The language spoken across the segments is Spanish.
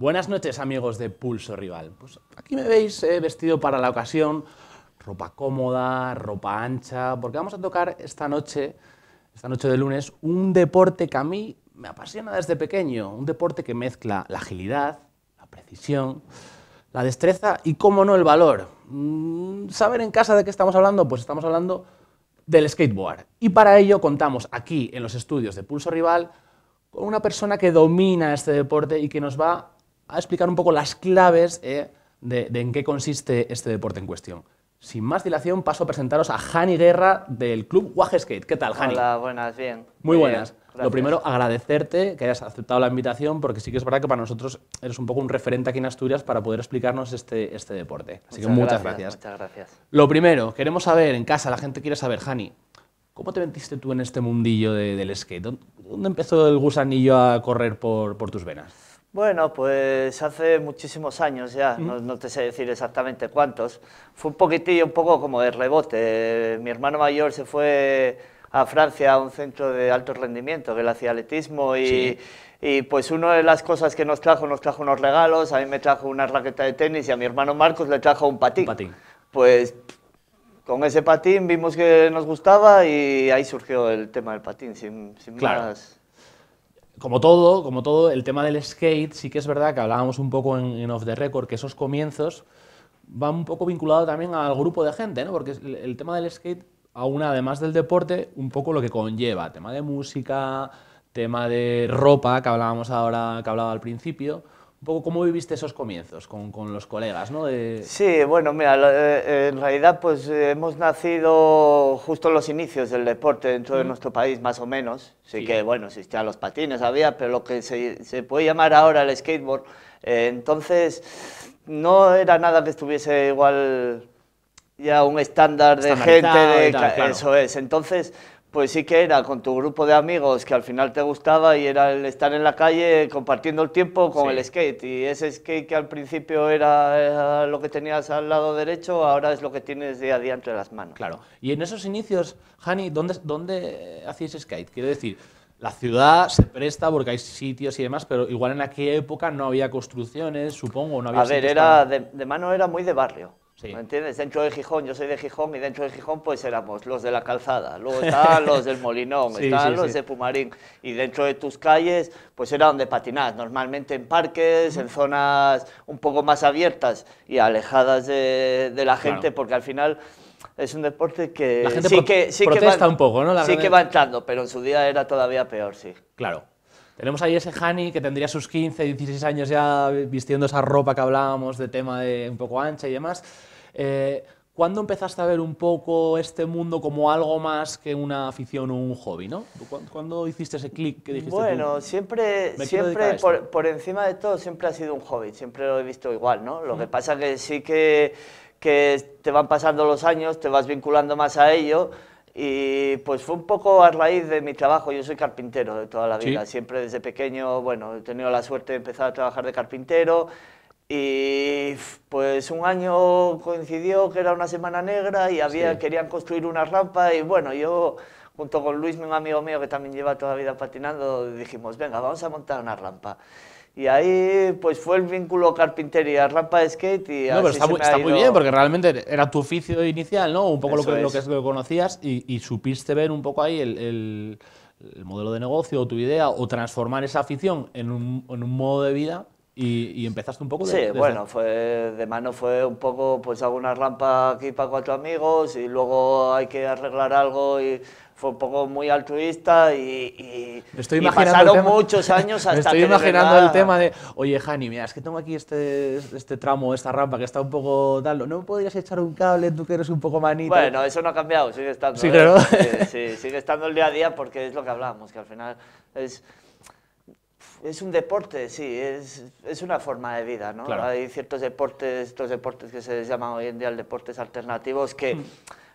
Buenas noches amigos de Pulso Rival. Pues aquí me veis eh, vestido para la ocasión, ropa cómoda, ropa ancha, porque vamos a tocar esta noche, esta noche de lunes, un deporte que a mí me apasiona desde pequeño, un deporte que mezcla la agilidad, la precisión, la destreza y, como no, el valor. Mm, ¿Saber en casa de qué estamos hablando? Pues estamos hablando del skateboard. Y para ello contamos aquí en los estudios de Pulso Rival con una persona que domina este deporte y que nos va a explicar un poco las claves eh, de, en qué consiste este deporte en cuestión. Sin más dilación, paso a presentaros a Hani Guerra del Club Skate. ¿Qué tal, Hani? Hola, buenas, bien. Muy buenas. Lo primero, agradecerte que hayas aceptado la invitación, porque sí que es verdad que para nosotros eres un poco un referente aquí en Asturias para poder explicarnos este, este deporte. Así que muchas gracias, Muchas gracias. Lo primero, queremos saber en casa, la gente quiere saber, Hani, ¿Cómo te metiste tú en este mundillo del skate? ¿Dónde empezó el gusanillo a correr por, tus venas? Bueno, pues hace muchísimos años ya, no, te sé decir exactamente cuántos. Fue un poquitillo, un poco como de rebote. Mi hermano mayor se fue a Francia a un centro de alto rendimiento, que le hacía atletismo y... pues una de las cosas que nos trajo, nos trajo unos regalos, a mí me trajo una raqueta de tenis y a mi hermano Marcos le trajo un patín. patín. Pues con ese patín vimos que nos gustaba y ahí surgió el tema del patín, sin, sin más como todo, como todo, el tema del skate sí que es verdad que hablábamos un poco en, Off the Record, que esos comienzos van un poco vinculado también al grupo de gente, ¿no? Porque el, el tema del skate, aún además del deporte, un poco lo que conlleva, tema de música, tema de ropa, que hablábamos ahora, que hablaba al principio, un poco cómo viviste esos comienzos con, con los colegas, ¿no? Sí, bueno, mira, eh, en realidad pues eh, hemos nacido justo en los inicios del deporte dentro de nuestro país, más o menos. sí. que, bueno, existían los patines, había, pero lo que se, se puede llamar ahora el skateboard, eh, entonces no era nada que estuviese igual ya un estándar de gente, de, eso es. Entonces, pues sí que era con tu grupo de amigos que al final te gustaba y era el estar en la calle compartiendo el tiempo con el skate. Y ese skate que al principio era, lo que tenías al lado derecho, ahora es lo que tienes día a día entre las manos. Claro. Y en esos inicios, Hani, ¿dónde, dónde hacías skate? Quiero decir, la ciudad se presta porque hay sitios y demás, pero igual en aquella época no había construcciones, supongo, no había... A ver, era de, de mano era muy de barrio. ¿Me entiendes? Dentro de Gijón, yo soy de Gijón y dentro de Gijón pues éramos los de la calzada, luego estaban los del Molinón, estaban los de Pumarín y dentro de tus calles pues era donde patinás, normalmente en parques, en zonas un poco más abiertas y alejadas de, la gente porque al final es un deporte que la gente sí que sí protesta un poco, ¿no? sí que va entrando, pero en su día era todavía peor, sí. Claro. Tenemos ahí ese Hani que tendría sus 15, 16 años ya vistiendo esa ropa que hablábamos de tema de un poco ancha y demás. Eh, ¿Cuándo empezaste a ver un poco este mundo como algo más que una afición o un hobby? ¿no? ¿Cuándo, hiciste ese clic que dijiste? Bueno, siempre, siempre por, encima de todo, siempre ha sido un hobby, siempre lo he visto igual. ¿no? Lo que mm. pasa que sí que, que te van pasando los años, te vas vinculando más a ello y pues fue un poco a raíz de mi trabajo, yo soy carpintero de toda la vida, siempre desde pequeño, bueno, he tenido la suerte de empezar a trabajar de carpintero y pues un año coincidió que era una semana negra y había, querían construir una rampa y bueno, yo junto con Luis, un amigo mío que también lleva toda la vida patinando, dijimos, venga, vamos a montar una rampa. Y ahí pues fue el vínculo carpintería, rampa de skate y así está, muy, muy bien, porque realmente era tu oficio inicial, ¿no? Un poco lo que, lo que, conocías y, supiste ver un poco ahí el, el, modelo de negocio o tu idea o transformar esa afición en un, en un modo de vida y, empezaste un poco de... Sí, bueno, fue, de mano fue un poco, pues hago una rampa aquí para cuatro amigos y luego hay que arreglar algo y fue un poco muy altruista y, y, estoy pasaron muchos años hasta Estoy imaginando el tema de, oye, Jani, mira, es que tengo aquí este, este tramo, esta rampa que está un poco dando ¿no me podrías echar un cable tú que eres un poco manito? Bueno, eso no ha cambiado, sigue estando. Sí, ¿eh? sigue estando el día a día porque es lo que hablamos, que al final es... Es un deporte, sí, es, es, una forma de vida, ¿no? Hay ciertos deportes, estos deportes que se les llaman hoy en día deportes alternativos, que mm.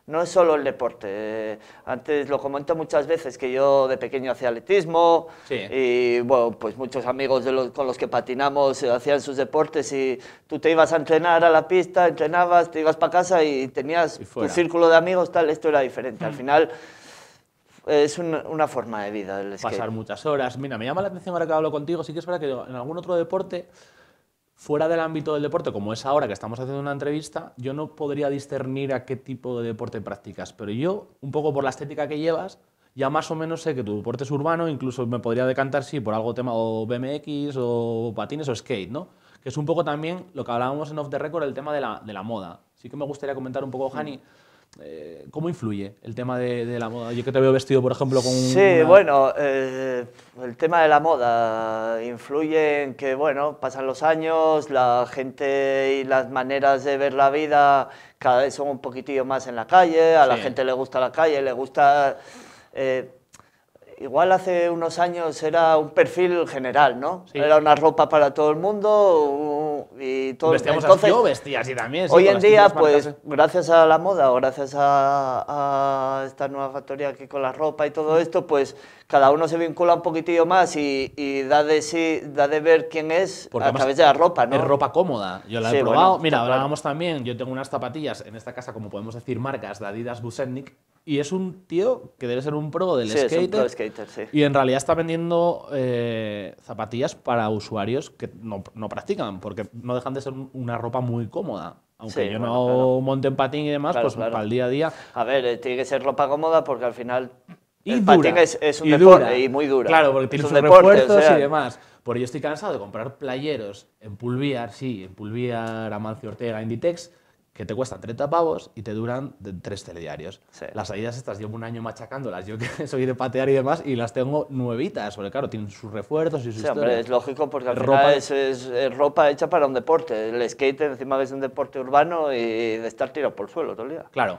no es solo el deporte. Eh, antes lo comento muchas veces que yo de pequeño hacía atletismo y, bueno, pues muchos amigos con los que patinamos hacían sus deportes y tú te ibas a entrenar a la pista, entrenabas, te ibas para casa y tenías tu círculo de amigos, tal, esto era diferente. Al mm. final es una, forma de vida el skate. Pasar muchas horas. Mira, me llama la atención ahora que hablo contigo, sí que es verdad que en algún otro deporte fuera del ámbito del deporte, como es ahora que estamos haciendo una entrevista, yo no podría discernir a qué tipo de deporte practicas, pero yo, un poco por la estética que llevas, ya más o menos sé que tu deporte es urbano, incluso me podría decantar, sí, por algo tema o BMX o patines o skate, ¿no? Que es un poco también lo que hablábamos en Off the Record, el tema de la, moda. Sí que me gustaría comentar un poco, Hani, mm. Eh, ¿Cómo influye el tema de, la moda? Yo que te veo vestido, por ejemplo, con... Sí, bueno, eh, el tema de la moda influye en que, bueno, pasan los años, la gente y las maneras de ver la vida cada vez son un poquitillo más en la calle, a la gente le gusta la calle, le gusta... Eh, igual hace unos años era un perfil general, ¿no? Era una ropa para todo el mundo y todo. Vestíamos Entonces, yo vestía así también. hoy en día, pues, gracias a la moda, o gracias a, esta nueva factoría aquí con la ropa y todo esto, pues, cada uno se vincula un poquitillo más y, da de sí, da de ver quién es a través de la ropa, ¿no? Es ropa cómoda. Yo la he probado. Mira, ahora claro. también. Yo tengo unas zapatillas en esta casa, como podemos decir, marcas de Adidas Busetnik y es un tío que debe ser un pro del sí, Y en realidad está vendiendo eh, zapatillas para usuarios que no, practican, porque no dejan de ser una ropa muy cómoda. Aunque yo no monte en patín y demás, pues para el día a día. A ver, eh, tiene que ser ropa cómoda porque al final. Y el patín es, un deporte y muy dura. Claro, porque tiene sus deporte, refuerzos y demás. Por ello estoy cansado de comprar playeros en Pulviar, sí, en Pulviar, Amancio Ortega, Inditex que te cuestan 30 pavos y te duran tres telediarios. Las salidas estas llevo un año machacándolas, yo que soy de patear y demás, y las tengo nuevitas, porque claro, tienen sus refuerzos y sus sí, hombre, es lógico porque al ropa... Final es, ropa hecha para un deporte. El skate encima es un deporte urbano y de estar tirado por el suelo todo el día. Claro.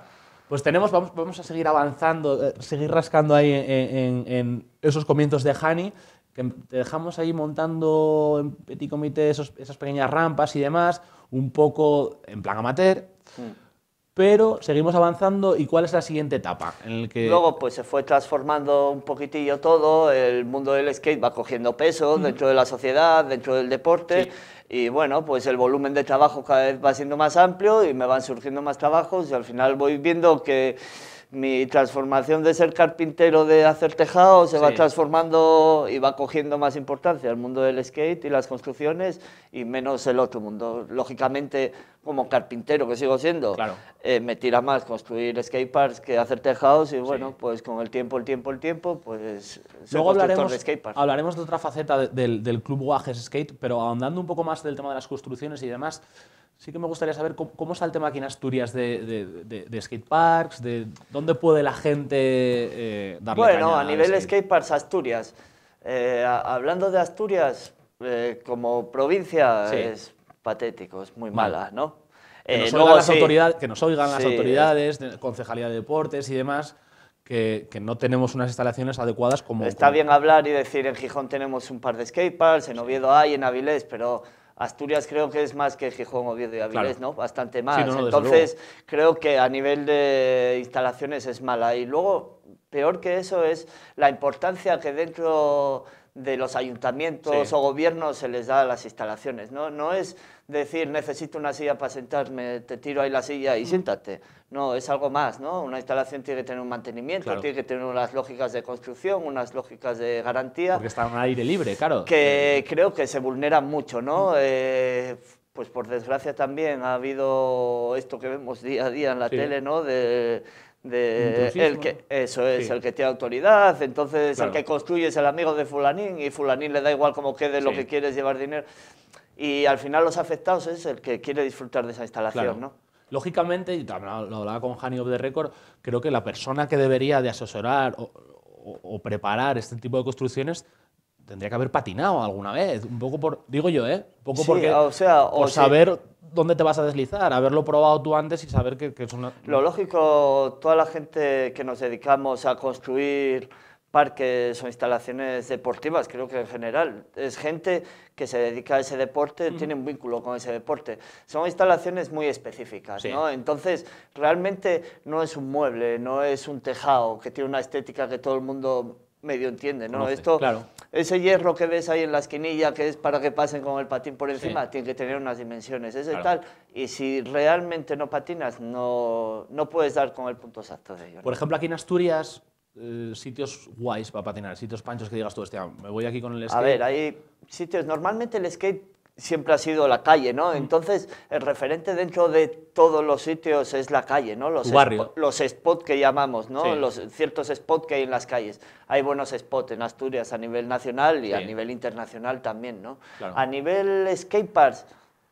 Pues tenemos, vamos, vamos a seguir avanzando, eh, seguir rascando ahí en, esos comienzos de Hani que em, te dejamos ahí montando en petit comité esas pequeñas rampas y demás, un poco en plan amateur. Mm. Pero seguimos avanzando y ¿cuál es la siguiente etapa? En el que... Luego pues se fue transformando un poquitillo todo, el mundo del skate va cogiendo peso dentro de la sociedad, dentro del deporte y bueno, pues el volumen de trabajo cada vez va siendo más amplio y me van surgiendo más trabajos y al final voy viendo que mi transformación de ser carpintero, de hacer tejado, se va transformando y va cogiendo más importancia el mundo del skate y las construcciones y menos el otro mundo. Lógicamente, como carpintero que sigo siendo, eh, me tira más construir skateparks que hacer tejados y bueno, pues con el tiempo, el tiempo, el tiempo, pues Luego hablaremos de, skateparks. hablaremos de otra faceta del, del club Guajes Skate, pero ahondando un poco más del tema de las construcciones y demás, sí que me gustaría saber cómo, cómo está el tema aquí en Asturias de, de, de, de skateparks, de dónde puede la gente eh, darle Bueno, a nivel skate. skateparks, Asturias. Eh, hablando de Asturias, eh, como provincia es patético, es muy mala, ¿no? Que nos, eh, luego, que nos oigan las autoridades, concejalía de deportes y demás. Que, que, no tenemos unas instalaciones adecuadas como... Está bien hablar y decir en Gijón tenemos un par de skateparks, en Oviedo hay, en Avilés, pero Asturias creo que es más que Gijón, Oviedo y Avilés, ¿no? Bastante más. Entonces, creo que a nivel de instalaciones es mala. Y luego, peor que eso, es la importancia que dentro de los ayuntamientos o gobiernos se les da las instalaciones. ¿no? es decir, necesito una silla para sentarme, te tiro ahí la silla y mm. siéntate. No, es algo más. ¿no? Una instalación tiene que tener un mantenimiento, tiene que tener unas lógicas de construcción, unas lógicas de garantía. Porque está en aire libre, claro. Que eh, creo que se vulneran mucho. ¿no? Mm. Eh, pues por desgracia también ha habido esto que vemos día a día en la tele, ¿no? De, el que eso es el que tiene autoridad entonces el que construye es el amigo de fulanín y fulanín le da igual como quede lo que quieres llevar dinero y al final los afectados es el que quiere disfrutar de esa instalación no lógicamente y también lo hablaba con Jani de the Record creo que la persona que debería de asesorar o, o preparar este tipo de construcciones tendría que haber patinado alguna vez, un poco por, digo yo, ¿eh? Un poco porque, por saber dónde te vas a deslizar, haberlo probado tú antes y saber que, es una... Lo lógico, toda la gente que nos dedicamos a construir parques o instalaciones deportivas, creo que en general. Es gente que se dedica a ese deporte, tiene un vínculo con ese deporte. Son instalaciones muy específicas, ¿no? Entonces, realmente no es un mueble, no es un tejado que tiene una estética que todo el mundo medio entiende, ¿no? Esto claro ese hierro que ves ahí en la esquinilla, que es para que pasen con el patín por encima, tiene que tener unas dimensiones, ese tal. Y si realmente no patinas, no, no puedes dar con el punto exacto de Por ejemplo, aquí en Asturias, eh, sitios guays para patinar, sitios panchos que digas tú, hostia, me voy aquí con el skate. A ver, hay sitios, normalmente el skate siempre ha sido la calle, ¿no? Entonces, el referente dentro de todos los sitios es la calle, ¿no? Los, los spots que llamamos, ¿no? Los ciertos spots que hay en las calles. Hay buenos spots en Asturias a nivel nacional y a nivel internacional también, ¿no? A nivel skateparks,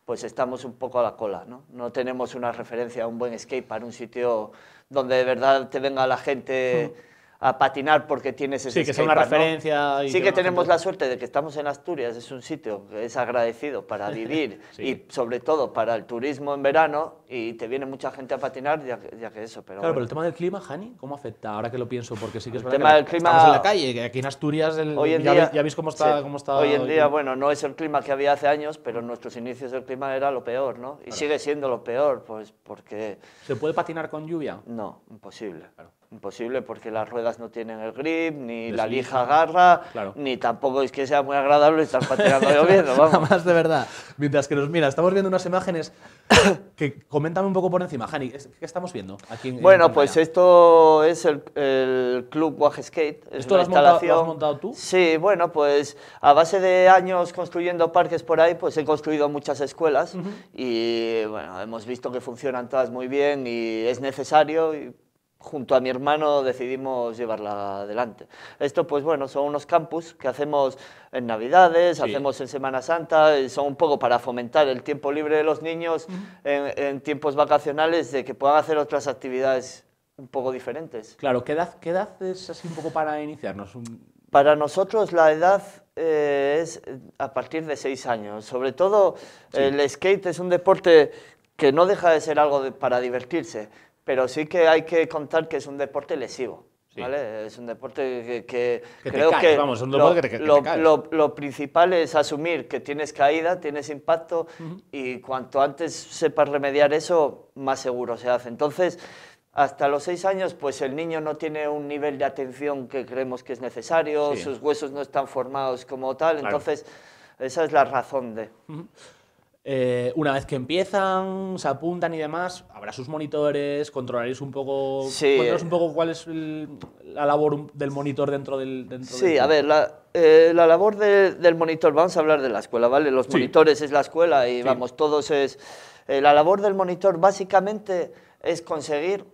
pues estamos un poco a la cola, ¿no? No tenemos una referencia a un buen skatepark, un sitio donde de verdad te venga la gente a patinar porque tienes ese Sí, que es una referencia. sí que, tenemos la suerte de que estamos en Asturias, es un sitio que es agradecido para vivir y sobre todo para el turismo en verano y te viene mucha gente a patinar ya que, eso. Pero claro, pero el tema del clima, Jani, ¿cómo afecta? Ahora que lo pienso, porque sí que es verdad tema que del clima, estamos en la calle, que aquí en Asturias el, hoy en ya, día, veis cómo está, cómo está Hoy en día, bueno, no es el clima que había hace años, pero en nuestros inicios el clima era lo peor, ¿no? Y sigue siendo lo peor, pues porque... ¿Se puede patinar con lluvia? No, imposible. Claro. Imposible porque las ruedas no tienen el grip, ni la lija agarra, ni tampoco es que sea muy agradable estar pateando lloviendo. Vamos. Más de verdad. Mientras que nos mira, estamos viendo unas imágenes que coméntame un poco por encima, Hani, ¿qué estamos viendo aquí? bueno, pues esto es el, el Club Wag Skate. Es ¿Esto lo has, montado, has, montado, tú? Sí, bueno, pues a base de años construyendo parques por ahí, pues he construido muchas escuelas y bueno, hemos visto que funcionan todas muy bien y es necesario junto a mi hermano decidimos llevarla adelante. Esto, pues bueno, son unos campus que hacemos en Navidades, hacemos en Semana Santa, son un poco para fomentar el tiempo libre de los niños en, tiempos vacacionales, de que puedan hacer otras actividades un poco diferentes. Claro, ¿qué edad, es así un poco para iniciarnos? Para nosotros la edad eh, es eh, a partir de seis años. Sobre todo el skate es un deporte que no deja de ser algo para divertirse, pero sí que hay que contar que es un deporte lesivo. ¿Vale? Es un deporte que, creo que, vamos, lo, que lo, principal es asumir que tienes caída, tienes impacto y cuanto antes sepas remediar eso, más seguro se hace. Entonces, hasta los seis años, pues el niño no tiene un nivel de atención que creemos que es necesario, sus huesos no están formados como tal, entonces esa es la razón de... Eh, una vez que empiezan, se apuntan y demás, habrá sus monitores, controlaréis un poco, sí. un poco cuál es la labor del monitor dentro del... Dentro sí, a ver, la, eh, la labor del monitor, vamos a hablar de la escuela, ¿vale? Los monitores es la escuela y vamos, todos es... Eh, la labor del monitor básicamente es conseguir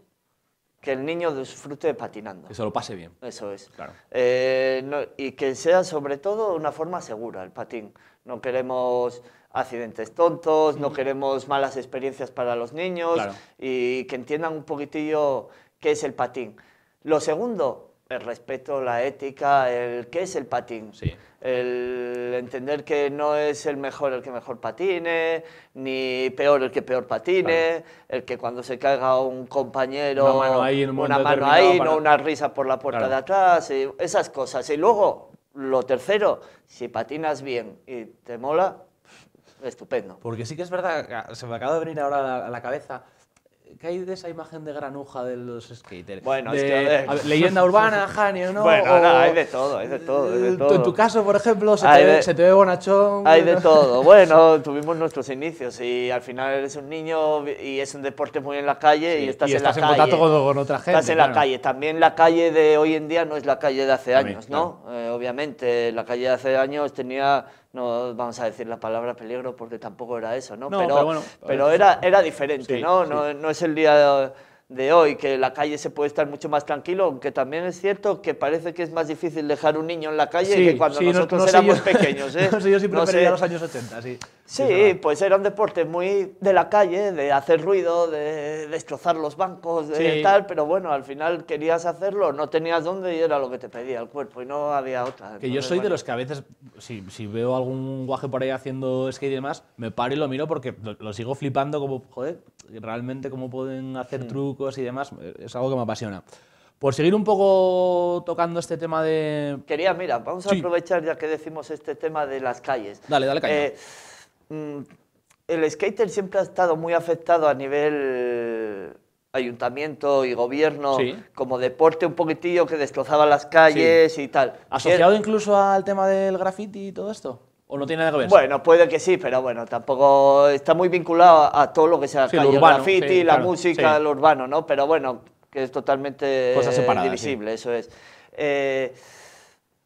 que el niño disfrute patinando. Que se lo pase bien. Eso es. Claro. y que sea sobre todo una forma segura el patín. No queremos accidentes tontos, no queremos malas experiencias para los niños y que entiendan un poquitillo qué es el patín. Lo segundo, el respeto, la ética, el qué es el patín. El entender que no es el mejor el que mejor patine, ni peor el que peor patine, el que cuando se caiga un compañero, una mano ahí, una una risa por la puerta de atrás, esas cosas. Y luego, lo tercero, si patinas bien y te mola, estupendo. Porque sí que es verdad, ah, se me acaba de venir ahora a la cabeza. Eh, ¿Qué hay de esa imagen de granuja de los skaters? Bueno, es que... leyenda urbana, Jani, ¿no? Bueno, o, no, hay de todo, hay de todo, hay de todo. En tu caso, por ejemplo, se, te, ve bonachón... Hay de todo. Bueno, tuvimos nuestros inicios y al final eres un niño y es un deporte muy en la calle y estás, y estás en contacto con, otra gente. Estás en la calle. También la calle de hoy en día no es la calle de hace años, ¿no? Eh, obviamente, la calle de hace años tenía no vamos a decir la palabra peligro porque tampoco era eso, ¿no? pero, pero, eh, era, era diferente, ¿no? ¿no? ¿no? es el día de hoy, que la calle se puede estar mucho más tranquilo, aunque también es cierto que parece que es más difícil dejar un niño en la calle que cuando nosotros éramos pequeños. ¿eh? yo los años 80, sí. Sí, pues era un deporte muy de la calle, de hacer ruido, de destrozar los bancos, de tal, pero bueno, al final querías hacerlo, no tenías dónde y era lo que te pedía el cuerpo y no había otra. Que yo soy de los que a veces, si, veo algún guaje por ahí haciendo skate y demás, me paro y lo miro porque lo, sigo flipando como, joder, realmente cómo pueden hacer hmm. trucos y demás, es algo que me apasiona. Por seguir un poco tocando este tema de... Quería, mira, vamos a aprovechar ya que decimos este tema de las calles. Dale, dale caña. Eh, Mm, el skater siempre ha estado muy afectado a nivel ayuntamiento y gobierno como deporte un poquitillo que destrozaba las calles y tal. ¿Asociado incluso al tema del graffiti y todo esto? ¿O no tiene nada que ver? Bueno, puede que sí, pero bueno, tampoco está muy vinculado a, todo lo que sea calle, el graffiti, la música, el urbano, ¿no? Pero bueno, que es totalmente Cosa divisible, eso es. Eh,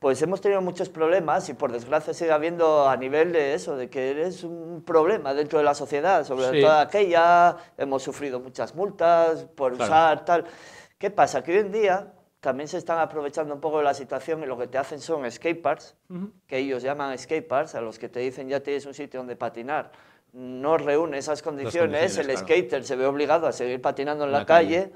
pues hemos tenido muchos problemas y por desgracia sigue habiendo a nivel de eso, de que eres un problema dentro de la sociedad, sobre todo aquella, hemos sufrido muchas multas por usar tal. ¿Qué pasa? Que hoy en día también se están aprovechando un poco de la situación y lo que te hacen son skateparks, que ellos llaman skateparks, a los que te dicen ya tienes un sitio donde patinar, no reúne esas condiciones, el skater se ve obligado a seguir patinando en, la, calle,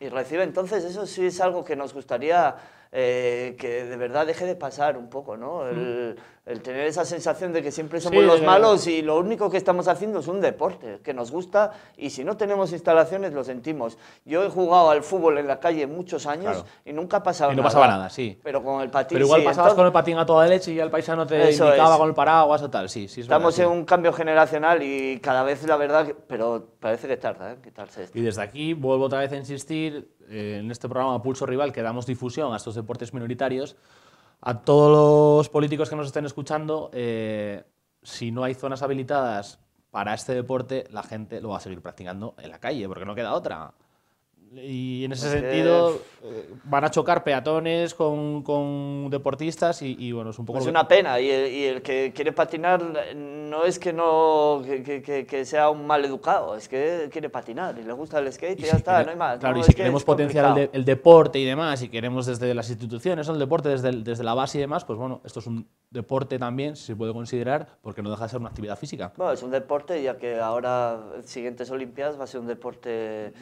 y recibe. Entonces eso sí es algo que nos gustaría eh, que de verdad deje de pasar un poco, ¿no? El, mm. tener esa sensación de que siempre somos los eh. malos y lo único que estamos haciendo es un deporte que nos gusta y si no tenemos instalaciones lo sentimos. Yo he jugado al fútbol en la calle muchos años y nunca pasaba nada. Y no pasaba nada, sí. Pero con el patín Pero igual pasabas con el patín a toda leche y el paisano te indicaba con el paraguas o tal, sí, sí es Estamos en un cambio generacional y cada vez la verdad, pero parece que tarda ¿eh? quitarse esto. Y desde aquí vuelvo otra vez a insistir, eh, en este programa Pulso Rival, que damos difusión a estos deportes minoritarios, a todos los políticos que nos estén escuchando, eh, si no hay zonas habilitadas para este deporte, la gente lo va a seguir practicando en la calle, porque no queda otra. Y en ese sentido eh, van a chocar peatones con, con deportistas y, bueno, es un poco... Es una pena y el, que quiere patinar no es que no que, que, sea un mal educado, es que quiere patinar y le gusta el skate y, ya está, no hay más. Claro, y si queremos potenciar el, deporte y demás y queremos desde las instituciones el deporte, desde, desde la base y demás, pues bueno, esto es un deporte también, si se puede considerar, porque no deja de ser una actividad física. Bueno, es un deporte ya que ahora siguientes Olimpiadas va a ser un deporte...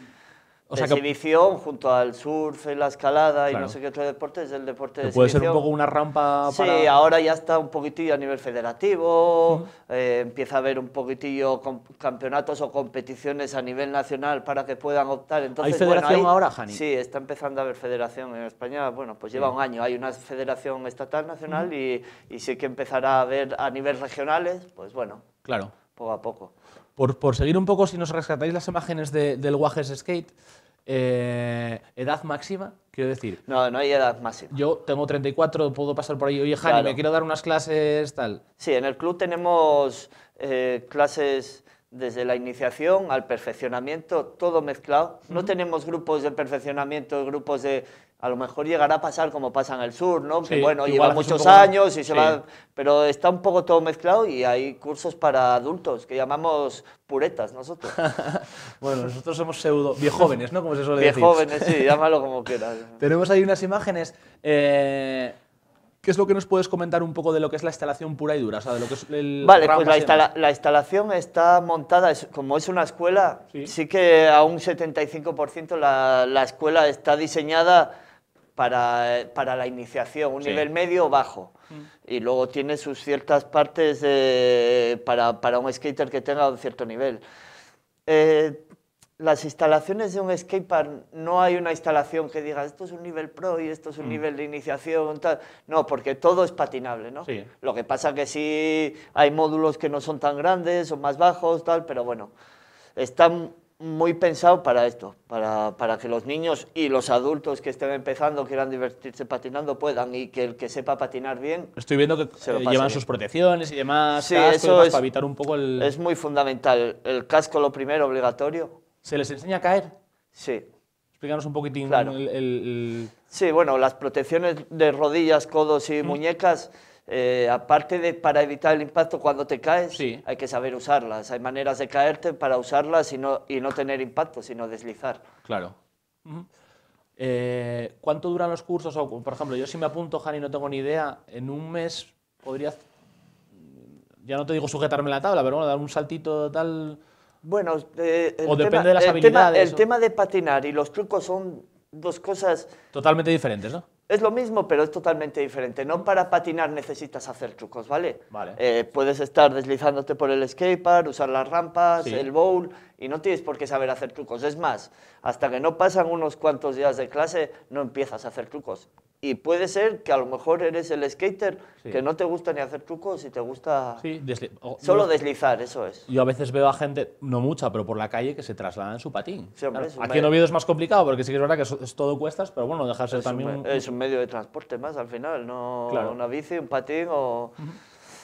O sea, exhibición junto al surf, la escalada y no sé qué otro deporte, es el deporte de Puede ser un poco una rampa para... Sí, ahora ya está un poquitillo a nivel federativo, eh, empieza a haber un poquitillo campeonatos o competiciones a nivel nacional para que puedan optar. Entonces, ¿Hay federación ahora, Jani? Sí, está empezando a haber federación en España, bueno, pues lleva un año. Hay una federación estatal, nacional y, y sí que empezará a haber a nivel regionales, pues bueno. Claro. Poco a poco. Por, por seguir un poco, si nos rescatáis las imágenes del Guajes Skate, eh, edad máxima, quiero decir. No, no hay edad máxima. Yo tengo 34, puedo pasar por ahí. Oye, Jani, me quiero dar unas clases tal. Sí, en el club tenemos eh, clases desde la iniciación al perfeccionamiento, todo mezclado. No tenemos grupos de perfeccionamiento, grupos de a lo mejor llegará a pasar como pasa en el sur, ¿no? que bueno, lleva muchos años y se va, pero está un poco todo mezclado y hay cursos para adultos que llamamos puretas nosotros. bueno, nosotros somos pseudo viejóvenes, ¿no? Como se suele viejóvenes, sí, llámalo como quieras. Tenemos ahí unas imágenes. Eh, ¿Qué es lo que nos puedes comentar un poco de lo que es la instalación pura y dura? vale, pues la, instalación está montada, como es una escuela, sí, que a un 75% la, la, escuela está diseñada para, para la iniciación, un nivel medio o bajo. Mm. Y luego tiene sus ciertas partes para, para, un skater que tenga un cierto nivel. Eh, las instalaciones de un skatepark, no hay una instalación que diga esto es un nivel pro y esto es un mm. nivel de iniciación. Tal. No, porque todo es patinable, ¿no? Lo que pasa que sí hay módulos que no son tan grandes, o más bajos, tal, pero bueno, están muy pensado para esto, para, para, que los niños y los adultos que estén empezando, quieran divertirse patinando, puedan y que el que sepa patinar bien. Estoy viendo que se eh, llevan sus protecciones y demás, eso para evitar un poco el. Es muy fundamental. El casco, lo primero, obligatorio. ¿Se les enseña a caer? Sí. Explícanos un poquitín claro. el, Sí, bueno, las protecciones de rodillas, codos y muñecas eh, aparte de para evitar el impacto cuando te caes, hay que saber usarlas. Hay maneras de caerte para usarlas y no, y no tener impacto, sino deslizar. Claro. Eh, ¿Cuánto duran los cursos? por ejemplo, yo si me apunto, Jani, no tengo ni idea, en un mes podría, mm, ya no te digo sujetarme la tabla, pero bueno, dar un saltito tal... Bueno, eh, o depende de las habilidades. el tema de patinar y los trucos son dos cosas... Totalmente diferentes, ¿no? Es lo mismo, pero es totalmente diferente. No para patinar necesitas hacer trucos, ¿vale? Eh, puedes estar deslizándote por el skatepark, usar las rampas, el bowl, y no tienes por qué saber hacer trucos. Es más, hasta que no pasan unos cuantos días de clase, no empiezas a hacer trucos. Y puede ser que a lo mejor eres el skater que no te gusta ni hacer trucos y te gusta solo deslizar, eso es. Yo a veces veo a gente, no mucha, pero por la calle que se traslada en su patín. aquí en Oviedo es más complicado porque sí que es verdad que es, todo cuestas, pero bueno, dejarse también... es un medio de transporte más al final, no claro. una bici, un patín o...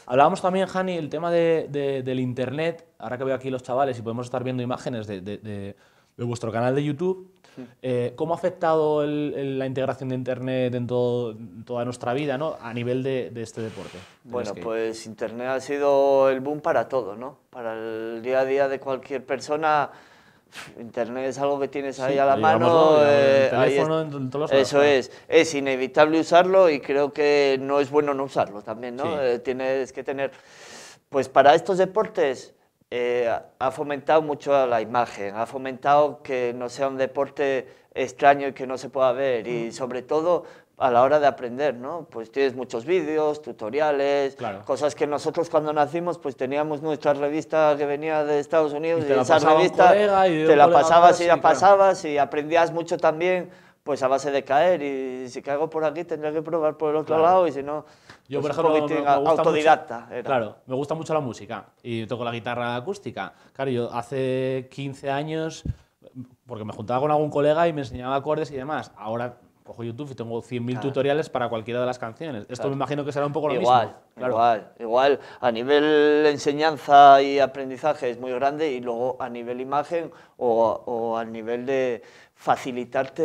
Hablábamos también, Jani, el tema del internet. Ahora que veo aquí los chavales y podemos estar viendo imágenes de, de vuestro canal de YouTube, eh, ¿Cómo ha afectado la integración de Internet en, toda nuestra vida ¿no? a nivel de, este deporte? Bueno, pues Internet ha sido el boom para todo, ¿no? Para el día a día de cualquier persona. Internet es algo que tienes ahí a la mano. el eh, teléfono, en todos los eso es. Es inevitable usarlo y creo que no es bueno no usarlo también, ¿no? Eh, tienes que tener. Pues para estos deportes, eh, ha fomentado mucho la imagen, ha fomentado que no sea un deporte extraño y que no se pueda ver y sobre todo a la hora de aprender, ¿no? Pues tienes muchos vídeos, tutoriales, cosas que nosotros cuando nacimos pues teníamos nuestra revista que venía de Estados Unidos y, esa revista te la pasabas y la pasabas, y aprendías mucho también pues a base de caer y si caigo por aquí tendré que probar por el otro lado y si no, yo pues por ejemplo me, gusta autodidacta. Claro, me gusta mucho la música y toco la guitarra acústica. Claro, yo hace 15 años, porque me juntaba con algún colega y me enseñaba acordes y demás, ahora cojo YouTube y tengo 100.000 tutoriales para cualquiera de las canciones. Esto me imagino que será un poco lo igual, mismo. Claro. Igual, igual. A nivel enseñanza y aprendizaje es muy grande y luego a nivel imagen o, o a nivel de, facilitarte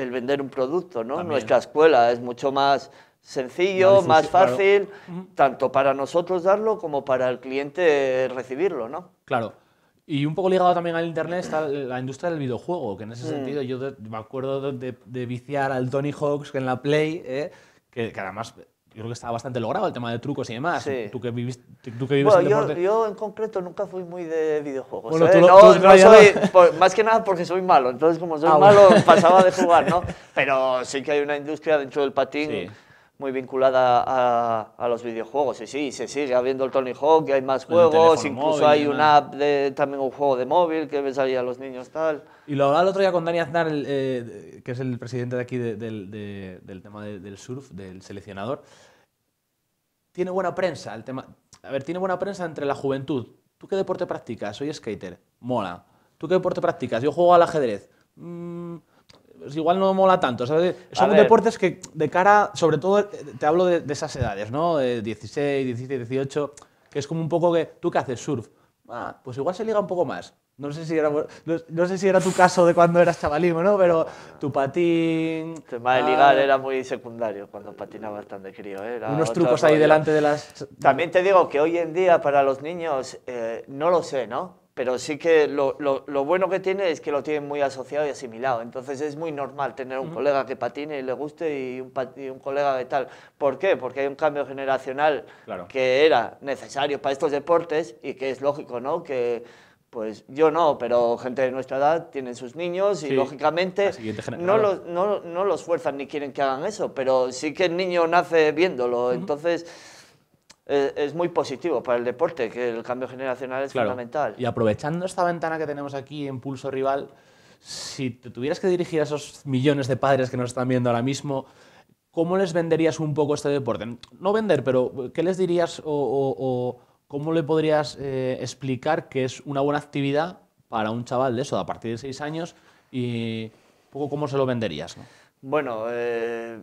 el, vender un producto, ¿no? Nuestra escuela es mucho más sencillo, más, fácil, tanto para nosotros darlo como para el cliente recibirlo, ¿no? Claro. Y un poco ligado también al Internet está la industria del videojuego, que en ese mm. sentido yo me acuerdo de, viciar al Tony Hawks en la Play, ¿eh? que, además yo creo que estaba bastante logrado el tema de trucos y demás. Tú que, viviste, tú que en yo, deporte? yo en concreto nunca fui muy de videojuegos. ¿eh? más que nada porque soy malo. Entonces, como soy ah, malo, pasaba de jugar, ¿no? Pero sí que hay una industria dentro del patín muy vinculada a, los videojuegos. Y sí, se sigue habiendo el Tony Hawk, hay más juegos, incluso hay una app, de, también un juego de móvil que ves ahí a los niños, tal. Y lo hablaba el otro día con Dani Aznar, eh, que es el presidente de aquí del tema del surf, del seleccionador tiene buena prensa el tema. A ver, tiene buena prensa entre la juventud. ¿Tú qué deporte practicas? Soy skater. Mola. ¿Tú qué deporte practicas? Yo juego al ajedrez. Mm, pues igual no mola tanto. Son deportes que de cara, sobre todo, eh, te hablo de, esas edades, ¿no? De 16, 17, 18, que es como un poco que, ¿tú qué haces? Surf. Ah, pues igual se liga un poco más. No sé, si era, no, sé si era tu caso de cuando eras chavalín no, pero tu patín... El tema de ligar ah, era muy secundario cuando patinaba bastante crío. ¿eh? unos trucos ahí delante de las... También te digo que hoy en día para los niños, eh, no lo sé, ¿no? Pero sí que lo, bueno que tiene es que lo tienen muy asociado y asimilado. Entonces es muy normal tener un colega que patine y le guste y un, colega de tal. ¿Por qué? Porque hay un cambio generacional que era necesario para estos deportes y que es lógico, ¿no? Que pues yo no, pero gente de nuestra edad tiene sus niños y lógicamente no los, fuerzan ni quieren que hagan eso, pero sí que el niño nace viéndolo, entonces eh, es muy positivo para el deporte, que el cambio generacional es fundamental. Y aprovechando esta ventana que tenemos aquí en Pulso Rival, si te tuvieras que dirigir a esos millones de padres que nos están viendo ahora mismo, ¿cómo les venderías un poco este deporte? No vender, pero ¿qué les dirías o ¿cómo le podrías eh, explicar que es una buena actividad para un chaval de eso, a partir de seis años, y poco cómo se lo venderías? Bueno, eh,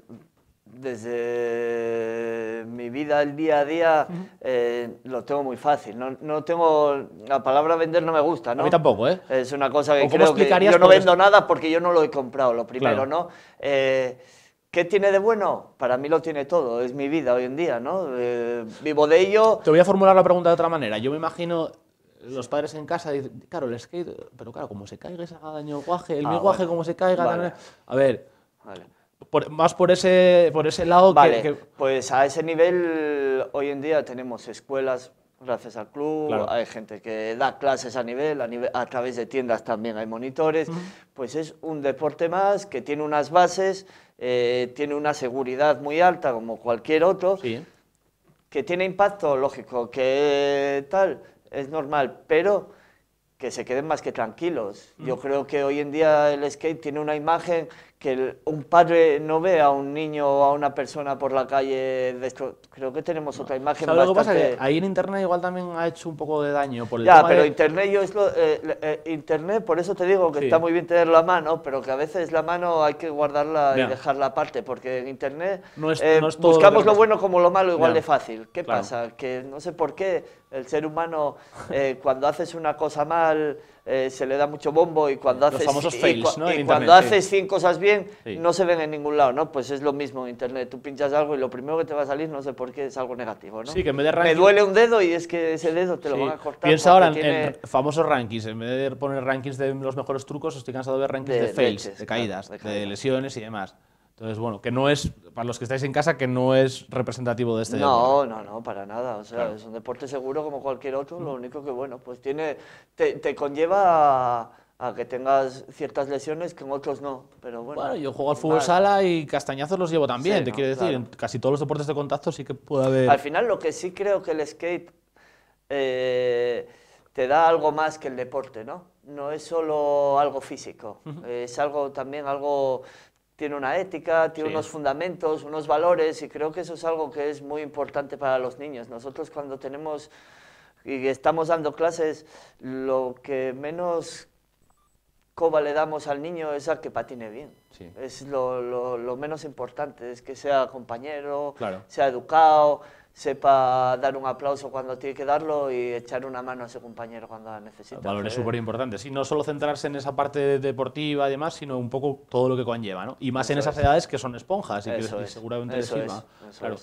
desde mi vida, el día a día, eh, lo tengo muy fácil. No, tengo... La palabra vender no me gusta, ¿no? A mí tampoco, ¿eh? Es una cosa que creo que yo no vendo nada porque yo no lo he comprado, lo primero, ¿no? ¿Qué tiene de bueno? Para mí lo tiene todo, es mi vida hoy en día, ¿no? Eh, vivo de ello. Te voy a formular la pregunta de otra manera. Yo me imagino los padres en casa dicen, claro, el skate, pero claro, como se caiga, se haga daño el guaje, el ah, guaje, como se caiga. A ver, más por ese, por ese lado vale, que, Pues a ese nivel, hoy en día tenemos escuelas gracias al club, hay gente que da clases a nivel, a, a través de tiendas también hay monitores. Pues es un deporte más que tiene unas bases eh, tiene una seguridad muy alta como cualquier otro, que tiene impacto, lógico, que tal, es normal, pero que se queden más que tranquilos. Yo mm. creo que hoy en día el skate tiene una imagen que un padre no ve a un niño o a una persona por la calle de Creo que tenemos otra imagen Lo que pasa que ahí en Internet igual también ha hecho un poco de daño por el Ya, pero Internet yo es eh, eh, Internet, por eso te digo que está muy bien tener la mano, pero que a veces la mano hay que guardarla y dejarla aparte, porque en Internet eh, buscamos lo bueno como lo malo igual de fácil. ¿Qué pasa? Que no sé por qué el ser humano cuando haces una cosa mal eh, se le da mucho bombo y cuando haces, cuando haces 100 cosas bien no se ven en ningún lado, ¿no? Pues es lo mismo en Internet. Tú pinchas algo y lo primero que te va a salir, no sé por qué, es algo negativo, ¿no? que Me duele un dedo y es que ese dedo te lo van a cortar. Piensa ahora en, famosos rankings. En vez de poner rankings de los mejores trucos, estoy cansado de ver rankings de, fails, de caídas, de lesiones y demás. Entonces, bueno, que no es, para los que estáis en casa, que no es representativo de este deporte. No, no, no, para nada. O sea, es un deporte seguro como cualquier otro, lo único que, bueno, pues tiene, te, conlleva a, que tengas ciertas lesiones que en otros no, pero bueno. yo juego al fútbol sala y castañazos los llevo también, te quiero decir, en casi todos los deportes de contacto sí que puede haber... Al final lo que sí creo que el skate eh, te da algo más que el deporte, ¿no? no es solo algo físico, es algo también algo tiene una ética, tiene unos fundamentos, unos valores, y creo que eso es algo que es muy importante para los niños. Nosotros cuando tenemos y estamos dando clases, lo que menos coba le damos al niño es a que patine bien. Es lo, menos importante, es que sea compañero, sea educado, sepa dar un aplauso cuando tiene que darlo y echar una mano a ese compañero cuando la necesita. Valores súper importantes. y no solo centrarse en esa parte deportiva y demás, sino un poco todo lo que conlleva, ¿no? Y más en esas edades que son esponjas y que seguramente claro.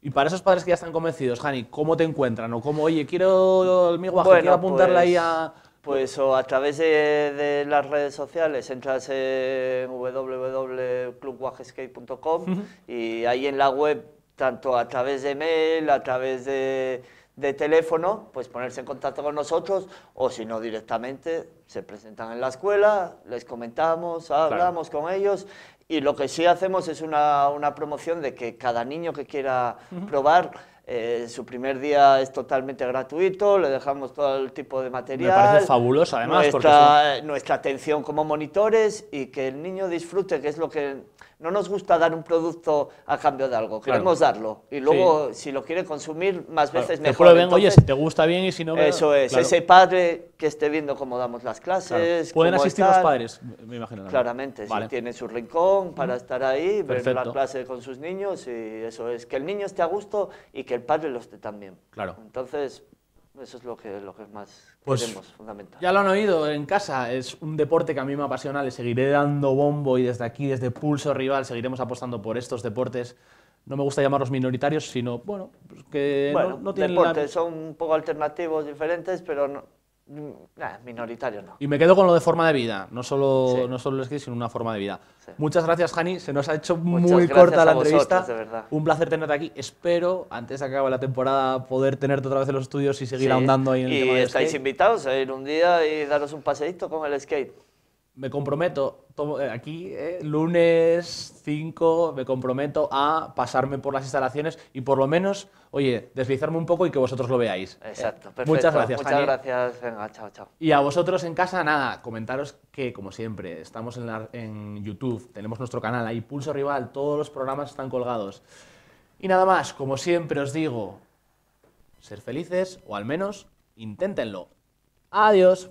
Y para esos padres que ya están convencidos, Jani, ¿cómo te encuentran? O cómo, oye, quiero el apuntarle pues, ahí a... Pues, pues o a través de, las redes sociales, entras en y ahí en la web tanto a través de mail, a través de, teléfono, pues ponerse en contacto con nosotros o si no directamente se presentan en la escuela, les comentamos, hablamos con ellos y lo que sí hacemos es una, una promoción de que cada niño que quiera probar, eh, su primer día es totalmente gratuito, le dejamos todo el tipo de material. Me parece fabuloso, además. nuestra atención como monitores y que el niño disfrute, que es lo que no nos gusta dar un producto a cambio de algo, queremos darlo. Y luego, si lo quiere consumir, más veces mejor. Prueben, oye, si te gusta bien y si no... Eso es, ese padre que esté viendo cómo damos las clases... Pueden asistir los padres, me imagino. Claramente, si tiene su rincón para estar ahí, ver la clase con sus niños y eso es, que el niño esté a gusto y que el padre lo esté también. Claro. Entonces, eso es lo que, lo que más pues queremos, fundamental. Ya lo han oído en casa, es un deporte que a mí me apasiona, le seguiré dando bombo y desde aquí, desde Pulso Rival, seguiremos apostando por estos deportes. No me gusta llamarlos minoritarios, sino, bueno, pues que no, tienen... Deportes, son un poco alternativos, diferentes, pero no, Mm, minoritario no. Y me quedo con lo de forma de vida, no solo, no solo el skate sino una forma de vida. Muchas gracias, Jani. Se nos ha hecho muy corta la entrevista. Un placer tenerte aquí. Espero, antes de que acabe la temporada, poder tenerte otra vez en los estudios y seguir ahondando ahí en el estáis invitados a eh, ir un día y daros un paseíto con el skate me comprometo, eh, aquí, eh, lunes 5, me comprometo a pasarme por las instalaciones y por lo menos, oye, deslizarme un poco y que vosotros lo veáis. Eh. Exacto, perfecto. Muchas gracias, Muchas gracias, venga, chao, chao. Y a vosotros en casa, nada, comentaros que, como siempre, estamos en, en YouTube, tenemos nuestro canal ahí, Pulso Rival, todos los programas están colgados. Y nada más, como siempre os digo, ser felices o al menos inténtenlo. Adiós.